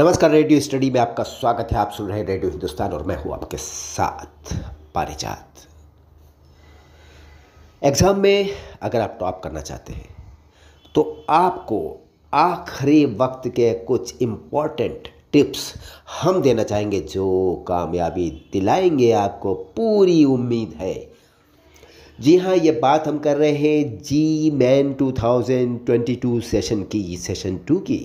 नमस्कार radio study में आपका स्वागत है आप सुन रहे हैं रेडियो हिंदुस्तान और मैं हूं आपके साथ पारिजात एग्ज़ाम में अगर आप टॉप करना चाहते हैं तो आपको आखिरी वक्त के कुछ इम्पॉर्टेंट टिप्स हम देना चाहेंगे जो कामयाबी दिलाएंगे आपको पूरी उम्मीद है जी हाँ ये बात हम कर रहे हैं जी मैन 2022 सेशन की सेशन टू की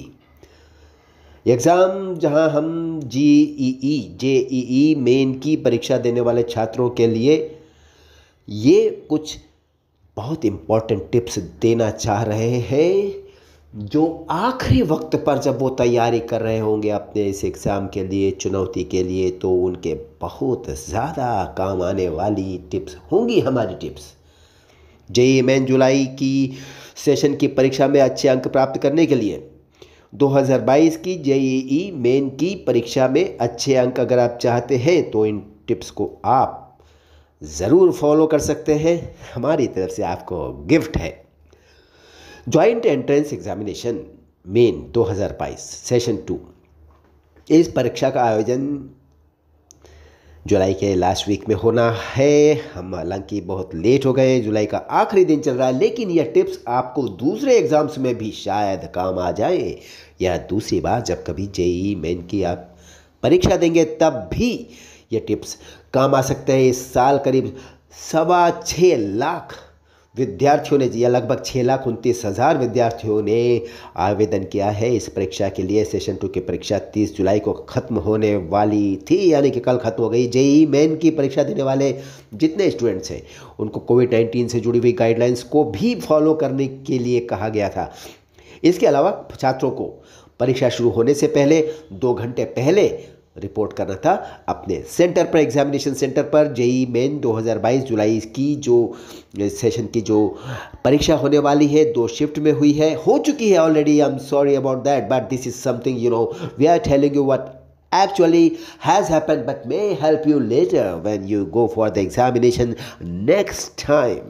एग्ज़ाम जहां हम जी ई ई जे ई ई मेन की परीक्षा देने वाले छात्रों के लिए ये कुछ बहुत इम्पोर्टेंट टिप्स देना चाह रहे हैं जो आखिरी वक्त पर जब वो तैयारी कर रहे होंगे अपने इस एग्ज़ाम के लिए चुनौती के लिए तो उनके बहुत ज़्यादा काम आने वाली टिप्स होंगी हमारी टिप्स जेई मेन जुलाई की सेशन की परीक्षा में अच्छे अंक प्राप्त करने के लिए 2022 की जेईई मेन की परीक्षा में अच्छे अंक अगर आप चाहते हैं तो इन टिप्स को आप ज़रूर फॉलो कर सकते हैं हमारी तरफ से आपको गिफ्ट है joint entrance examination Main 2022 session two इस परीक्षा का आयोजन जुलाई के लास्ट वीक में होना है हम हालांकि बहुत लेट हो गए हैं जुलाई का आखिरी दिन चल रहा है लेकिन यह टिप्स आपको दूसरे एग्ज़ाम्स में भी शायद काम आ जाए या दूसरी बार जब कभी जेई मेन की आप परीक्षा देंगे तब भी ये टिप्स काम आ सकते हैं इस साल करीब सवा छः लाख विद्यार्थियों ने या लगभग छः लाख उनतीस हज़ार विद्यार्थियों ने आवेदन किया है इस परीक्षा के लिए सेशन टू की परीक्षा तीस जुलाई को ख़त्म होने वाली थी यानी कि कल ख़त्म हो गई जेई मेन की परीक्षा देने वाले जितने स्टूडेंट्स हैं उनको कोविड नाइन्टीन से जुड़ी हुई गाइडलाइंस को भी फॉलो करने के लिए कहा गया था इसके अलावा छात्रों को परीक्षा शुरू होने से पहले दो घंटे पहले रिपोर्ट करना था अपने सेंटर पर एग्जामिनेशन सेंटर पर जेई मेन 2022 जुलाई की जो सेशन की जो परीक्षा होने वाली है दो शिफ्ट में हुई है हो चुकी है already I am sorry about that but this is something you know we are telling you what actually has happened but may help you later when you go for the examination next time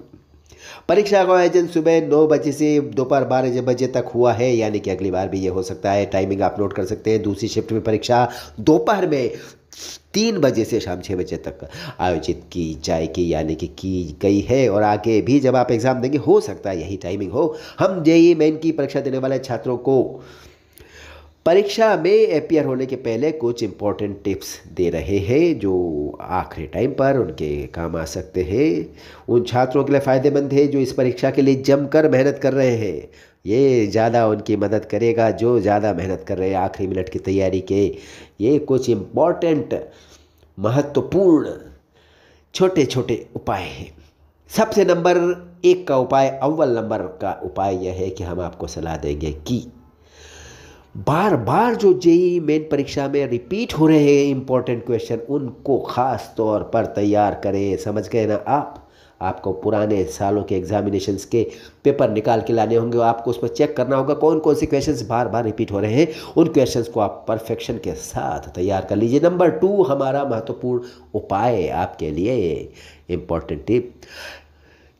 परीक्षा का आयोजन सुबह नौ बजे से दोपहर बारह बजे तक हुआ है यानी कि अगली बार भी ये हो सकता है टाइमिंग आप नोट कर सकते हैं दूसरी शिफ्ट में परीक्षा दोपहर में तीन बजे से शाम छः बजे तक आयोजित की जाएगी यानी कि की गई है और आगे भी जब आप एग्ज़ाम देंगे हो सकता है यही टाइमिंग हो हम जेई मेन की परीक्षा देने वाले छात्रों को परीक्षा में अपियर होने के पहले कुछ इम्पोर्टेंट टिप्स दे रहे हैं जो आखिरी टाइम पर उनके काम आ सकते हैं उन छात्रों के लिए फ़ायदेमंद है जो इस परीक्षा के लिए जमकर मेहनत कर रहे हैं ये ज़्यादा उनकी मदद करेगा जो ज़्यादा मेहनत कर रहे हैं आखिरी मिनट की तैयारी के ये कुछ इम्पोर्टेंट महत्वपूर्ण छोटे छोटे उपाय हैं सबसे नंबर एक का उपाय अव्वल नंबर का उपाय यह है कि हम आपको सलाह देंगे कि बार बार जो जेई मेन परीक्षा में रिपीट हो रहे हैं इम्पोर्टेंट क्वेश्चन उनको ख़ास तौर पर तैयार करें समझ गए ना आप आपको पुराने सालों के एग्जामिनेशंस के पेपर निकाल के लाने होंगे आपको उसमें चेक करना होगा कौन कौन से क्वेश्चंस बार बार रिपीट हो रहे हैं उन क्वेश्चंस को आप परफेक्शन के साथ तैयार कर लीजिए नंबर टू हमारा महत्वपूर्ण उपाय आपके लिए इम्पोर्टेंट टिप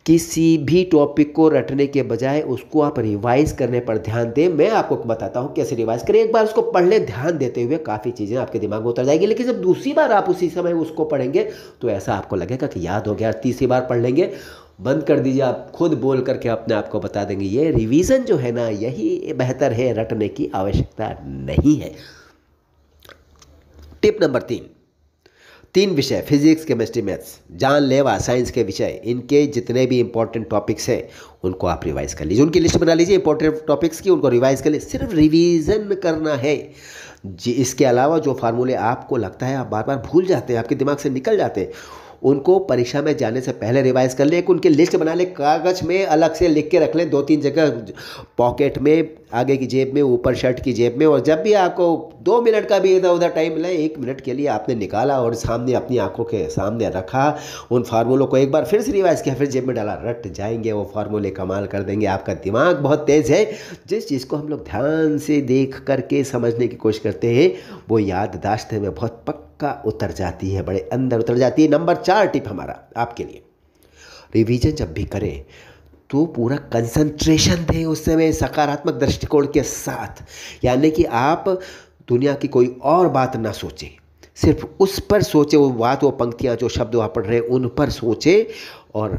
किसी भी टॉपिक को रटने के बजाय उसको आप रिवाइज करने पर ध्यान दें मैं आपको बताता हूँ कैसे रिवाइज करें एक बार उसको पढ़ लें ध्यान देते हुए काफ़ी चीज़ें आपके दिमाग में उतर जाएगी लेकिन जब दूसरी बार आप उसी समय उसको पढ़ेंगे तो ऐसा आपको लगेगा कि याद हो गया तीसरी बार पढ़ लेंगे बंद कर दीजिए आप खुद बोल करके अपने आप को बता देंगे ये रिविजन जो है ना यही बेहतर है रटने की आवश्यकता नहीं है टिप नंबर तीन तीन विषय फिजिक्स केमिस्ट्री मैथ्स जानलेवा साइंस के विषय इनके जितने भी इंपॉर्टेंट टॉपिक्स हैं उनको आप रिवाइज कर लीजिए उनकी लिस्ट बना लीजिए इंपॉर्टेंट टॉपिक्स की उनको रिवाइज कर लीजिए सिर्फ रिवीजन करना है जी इसके अलावा जो फार्मूले आपको लगता है आप बार बार भूल जाते हैं आपके दिमाग से निकल जाते हैं उनको परीक्षा में जाने से पहले रिवाइज कर लें एक उनकी लिस्ट बना लें कागज़ में अलग से लिख के रख लें दो तीन जगह पॉकेट में आगे की जेब में ऊपर शर्ट की जेब में और जब भी आपको दो मिनट का भी इधर उधर टाइम मिला एक मिनट के लिए आपने निकाला और सामने अपनी आंखों के सामने रखा उन फार्मूलों को एक बार फिर से रिवाइज किया फिर जेब में डाला रट जाएंगे वो फार्मूले कमाल कर देंगे आपका दिमाग बहुत तेज़ है जिस चीज़ को हम लोग ध्यान से देख करके समझने की कोशिश करते हैं वो याददाश्त में बहुत पक्का पक्का उतर जाती है बड़े अंदर उतर जाती है नंबर चार टिप हमारा आपके लिए रिवीजन जब भी करें तो पूरा कंसंट्रेशन दें उस समय सकारात्मक दृष्टिकोण के साथ यानी कि आप दुनिया की कोई और बात ना सोचें सिर्फ उस पर सोचें वो बात वो पंक्तियाँ जो शब्द आप पढ़ रहे हैं उन पर सोचें और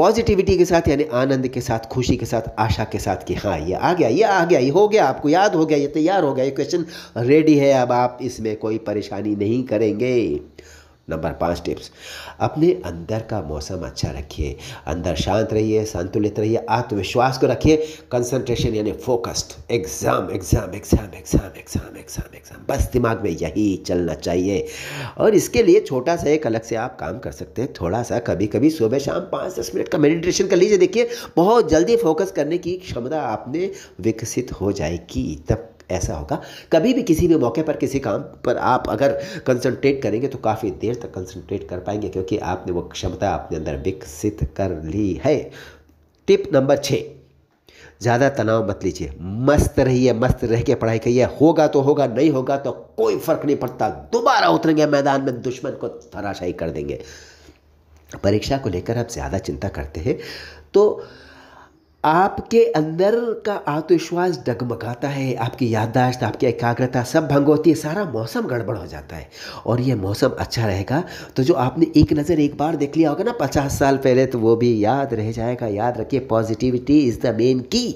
पॉजिटिविटी के साथ यानी आनंद के साथ खुशी के साथ आशा के साथ कि हाँ ये आ गया ये आ गया ये हो गया आपको याद हो गया ये तैयार हो गया ये क्वेश्चन रेडी है अब आप इसमें कोई परेशानी नहीं करेंगे नंबर पाँच टिप्स अपने अंदर का मौसम अच्छा रखिए अंदर शांत रहिए संतुलित रहिए आत्मविश्वास को रखिए कंसंट्रेशन यानी focused exam exam exam exam exam exam exam बस दिमाग में यही चलना चाहिए और इसके लिए छोटा सा एक अलग से आप काम कर सकते हैं थोड़ा सा कभी कभी सुबह शाम पाँच दस मिनट का मेडिटेशन कर लीजिए देखिए बहुत जल्दी फोकस करने की क्षमता आपने विकसित हो जाएगी तब ऐसा होगा कभी भी किसी भी मौके पर किसी काम पर आप अगर कंसंट्रेट करेंगे तो काफ़ी देर तक कंसंट्रेट कर पाएंगे क्योंकि आपने वो क्षमता अपने अंदर विकसित कर ली है टिप नंबर छः ज़्यादा तनाव मत लीजिए मस्त रहिए मस्त रह के पढ़ाई करिए होगा तो होगा नहीं होगा तो कोई फर्क नहीं पड़ता दोबारा उतरेंगे मैदान में दुश्मन को धराशायी कर देंगे परीक्षा को लेकर आप ज़्यादा चिंता करते हैं तो आपके अंदर का आत्मविश्वास डगमगाता है आपकी याददाश्त आपकी एकाग्रता सब भंग होती है सारा मौसम गड़बड़ हो जाता है और ये मौसम अच्छा रहेगा तो जो आपने एक नज़र एक बार देख लिया होगा ना पचास साल पहले तो वो भी याद रह जाएगा याद रखिए positivity is the main key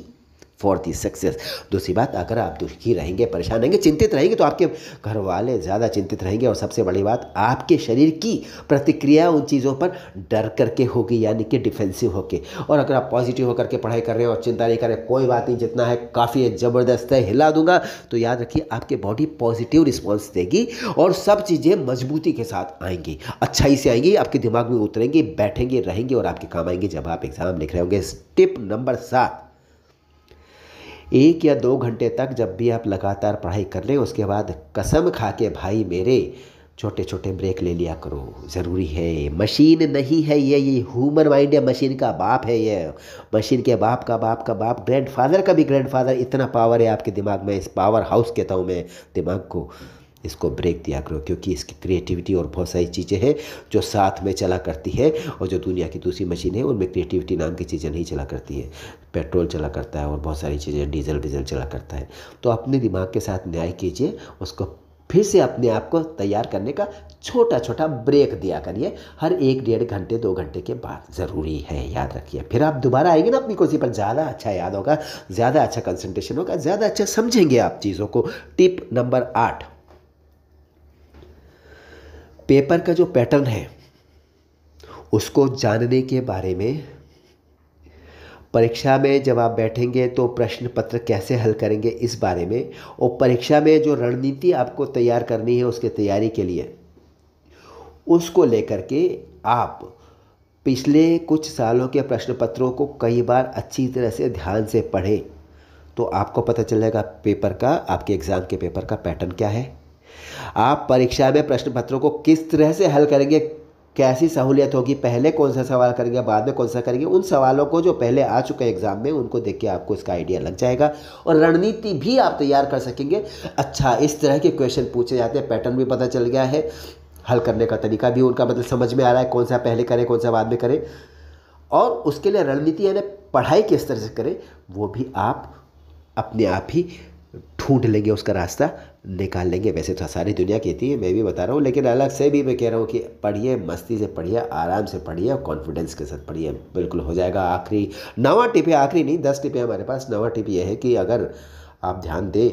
for the success दूसरी बात अगर आप दुखी रहेंगे परेशान रहेंगे चिंतित रहेंगे तो आपके घर वाले ज़्यादा चिंतित रहेंगे और सबसे बड़ी बात आपके शरीर की प्रतिक्रिया उन चीज़ों पर डर करके होगी यानी कि डिफेंसिव होके और अगर आप पॉजिटिव होकर के पढ़ाई कर रहे हो और चिंता नहीं कर रहे कोई बात नहीं जितना है काफ़ी ज़बरदस्त है हिला दूंगा तो याद रखिए आपके बॉडी पॉजिटिव रिस्पॉन्स देगी और सब चीज़ें मजबूती के साथ आएंगी अच्छाई से आएंगी आपके दिमाग में उतरेंगी बैठेंगे रहेंगे और आपके काम आएंगे जब आप एग्ज़ाम लिख रहे होंगे टिप नंबर सात एक या दो घंटे तक जब भी आप लगातार पढ़ाई कर लें उसके बाद कसम खा के भाई मेरे छोटे छोटे ब्रेक ले लिया करो ज़रूरी है मशीन नहीं है ये ये ह्यूमन माइंड है मशीन का बाप है ये मशीन के बाप का बाप का बाप ग्रैंडफादर का भी ग्रैंडफादर इतना पावर है आपके दिमाग में इस पावर हाउस कहता हूँ मैं दिमाग को इसको ब्रेक दिया करो क्योंकि इसकी क्रिएटिविटी और बहुत सारी चीज़ें हैं जो साथ में चला करती है और जो दुनिया की दूसरी मशीन है उनमें क्रिएटिविटी नाम की चीज़ें नहीं चला करती है पेट्रोल चला करता है और बहुत सारी चीज़ें डीजल वीजल चला करता है तो अपने दिमाग के साथ न्याय कीजिए उसको फिर से अपने आप को तैयार करने का छोटा छोटा ब्रेक दिया करिए हर एक डेढ़ घंटे दो घंटे के बाद ज़रूरी है याद रखिए फिर आप दोबारा आएंगे ना अपनी कुर्सी पर ज़्यादा अच्छा याद होगा ज़्यादा अच्छा कंसंट्रेशन होगा ज़्यादा अच्छा समझेंगे आप चीज़ों को टिप नंबर आठ पेपर का जो पैटर्न है उसको जानने के बारे में परीक्षा में जब आप बैठेंगे तो प्रश्न पत्र कैसे हल करेंगे इस बारे में और परीक्षा में जो रणनीति आपको तैयार करनी है उसके तैयारी के लिए उसको लेकर के आप पिछले कुछ सालों के प्रश्न पत्रों को कई बार अच्छी तरह से ध्यान से पढ़ें तो आपको पता चलेगा पेपर का आपके एग्ज़ाम के पेपर का पैटर्न क्या है आप परीक्षा में प्रश्न पत्रों को किस तरह से हल करेंगे कैसी सहूलियत होगी पहले कौन सा सवाल करेंगे बाद में कौन सा करेंगे उन सवालों को जो पहले आ चुके हैं एग्ज़ाम में उनको देख के आपको इसका आइडिया लग जाएगा और रणनीति भी आप तैयार कर सकेंगे अच्छा इस तरह के क्वेश्चन पूछे जाते हैं पैटर्न भी पता चल गया है हल करने का तरीका भी उनका मतलब समझ में आ रहा है कौन सा पहले करें कौन सा बाद में करें और उसके लिए रणनीति यानी पढ़ाई किस तरह से करें वो भी आप अपने आप ही ढूंढ लेंगे उसका रास्ता निकाल लेंगे वैसे तो सारी दुनिया कहती है मैं भी बता रहा हूँ लेकिन अलग से भी मैं कह रहा हूँ कि पढ़िए मस्ती से पढ़िए आराम से पढ़िए और कॉन्फिडेंस के साथ पढ़िए बिल्कुल हो जाएगा आखिरी नवा टिप है आखिरी नहीं दस टिप हमारे पास नवा टिप यह है कि अगर आप ध्यान दें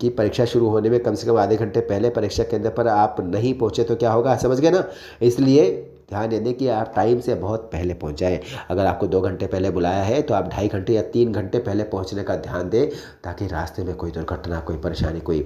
कि परीक्षा शुरू होने में कम से कम आधे घंटे पहले परीक्षा केंद्र पर आप नहीं पहुँचे तो क्या होगा समझ गए ना इसलिए ध्यान दे दें कि आप टाइम से बहुत पहले पहुँच जाएँ अगर आपको दो घंटे पहले बुलाया है तो आप ढाई घंटे या तीन घंटे पहले पहुँचने का ध्यान दें ताकि रास्ते में कोई दुर्घटना कोई परेशानी कोई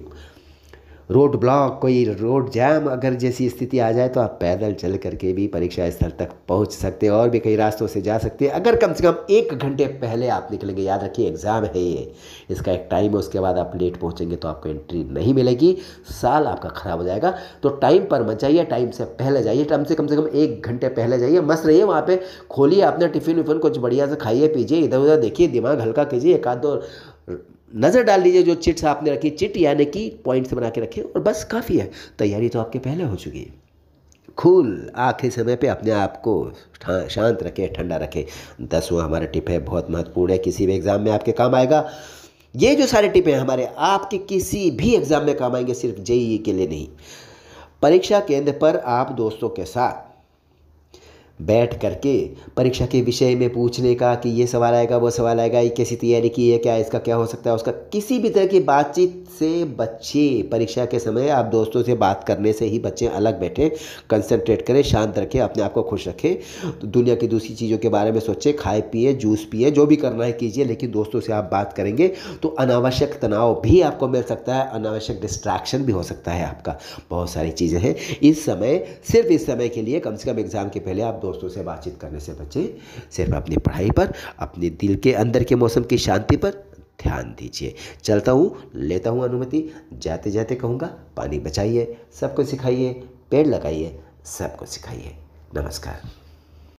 रोड ब्लॉक कोई रोड जैम अगर जैसी स्थिति आ जाए तो आप पैदल चल करके भी परीक्षा स्थल तक पहुंच सकते हैं और भी कई रास्तों से जा सकते हैं अगर कम से कम एक घंटे पहले आप निकलेंगे याद रखिए एग्ज़ाम है ये इसका एक टाइम है उसके बाद आप लेट पहुँचेंगे तो आपको एंट्री नहीं मिलेगी साल आपका ख़राब हो जाएगा तो टाइम पर मत जाइए टाइम से पहले जाइए टाइम से कम से कम एक घंटे पहले जाइए मस्त रहिए वहाँ पर खोलिए अपना टिफ़िन विफिन कुछ बढ़िया से खाइए पीजिए इधर उधर देखिए दिमाग हल्का कीजिए एक आध दो नज़र डाल लीजिए जो चिट्स आपने रखी चिट यानी कि पॉइंट्स बना के रखें और बस काफ़ी है तैयारी तो आपके पहले हो चुकी है खुल आखिरी समय पे अपने आप को शांत रखें ठंडा रखें दसवां हमारा टिप है बहुत महत्वपूर्ण है किसी भी एग्ज़ाम में आपके काम आएगा ये जो सारे टिप हैं हमारे आपके किसी भी एग्ज़ाम में काम आएंगे सिर्फ जेई के लिए नहीं परीक्षा केंद्र पर आप दोस्तों के साथ बैठ करके परीक्षा के विषय में पूछने का कि ये सवाल आएगा वो सवाल आएगा ये कैसी तैयारी की है क्या इसका क्या हो सकता है उसका किसी भी तरह की बातचीत से बच्चे परीक्षा के समय आप दोस्तों से बात करने से ही बच्चे अलग बैठें कंसंट्रेट करें शांत रखें अपने आप को खुश रखें तो दुनिया की दूसरी चीज़ों के बारे में सोचें खाए पिए जूस पिए जो भी करना है कीजिए लेकिन दोस्तों से आप बात करेंगे तो अनावश्यक तनाव भी आपको मिल सकता है अनावश्यक डिस्ट्रैक्शन भी हो सकता है आपका बहुत सारी चीज़ें हैं इस समय सिर्फ इस समय के लिए कम से कम एग्ज़ाम के पहले आप दोस्तों से बातचीत करने से बचें सिर्फ अपनी पढ़ाई पर अपने दिल के अंदर के मौसम की शांति पर ध्यान दीजिए चलता हूँ लेता हूँ अनुमति जाते जाते कहूँगा पानी बचाइए सबको सिखाइए पेड़ लगाइए सबको सिखाइए नमस्कार